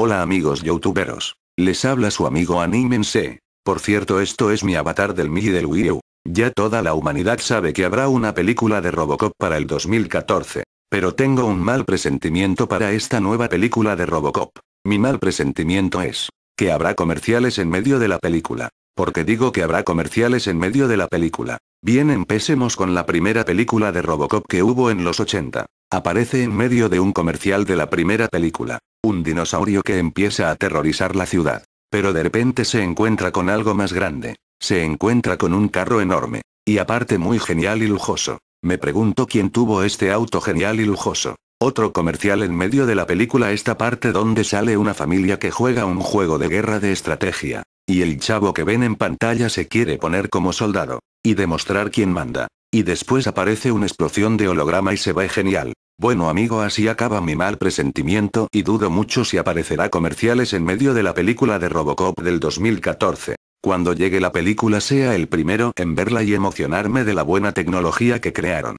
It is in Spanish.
Hola amigos youtuberos. Les habla su amigo Anímense. Por cierto esto es mi avatar del Mii y del Wii U. Ya toda la humanidad sabe que habrá una película de Robocop para el 2014. Pero tengo un mal presentimiento para esta nueva película de Robocop. Mi mal presentimiento es que habrá comerciales en medio de la película. Porque digo que habrá comerciales en medio de la película. Bien empecemos con la primera película de Robocop que hubo en los 80. Aparece en medio de un comercial de la primera película. Un dinosaurio que empieza a aterrorizar la ciudad. Pero de repente se encuentra con algo más grande. Se encuentra con un carro enorme. Y aparte muy genial y lujoso. Me pregunto quién tuvo este auto genial y lujoso. Otro comercial en medio de la película esta parte donde sale una familia que juega un juego de guerra de estrategia. Y el chavo que ven en pantalla se quiere poner como soldado. Y demostrar quién manda. Y después aparece una explosión de holograma y se ve genial. Bueno amigo, así acaba mi mal presentimiento y dudo mucho si aparecerá comerciales en medio de la película de Robocop del 2014. Cuando llegue la película sea el primero en verla y emocionarme de la buena tecnología que crearon.